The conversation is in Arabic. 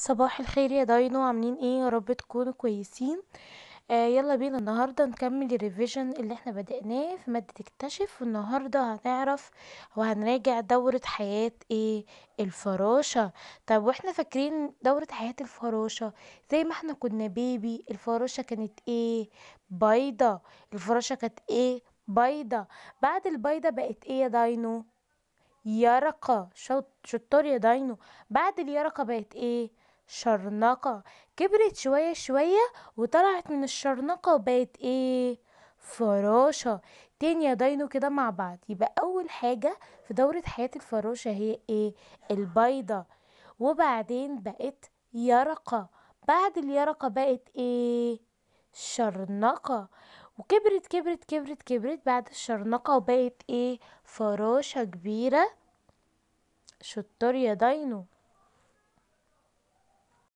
صباح الخير يا داينو عاملين ايه يا رب تكونوا كويسين آه يلا بينا النهارده نكمل الريفيجن اللي احنا بدأناه في مادة اكتشف والنهارده هنعرف وهنراجع دورة حياة ايه الفراشة طب واحنا فاكرين دورة حياة الفراشة زي ما احنا كنا بيبي الفراشة كانت ايه بيضة الفراشة كانت ايه بيضة بعد البيضة بقت ايه يا داينو يرقة شطار يا داينو بعد اليرقة بقت ايه شرنقة كبرت شوية شوية وطلعت من الشرنقة وبقت ايه فراشة تاني يا داينو كده مع بعض يبقى أول حاجة في دورة حياة الفراشة هي ايه البيضة وبعدين بقت يرقة بعد اليرقة بقت ايه شرنقة وكبرت كبرت كبرت كبرت بعد الشرنقة وبقت ايه فراشة كبيرة شطار يا داينو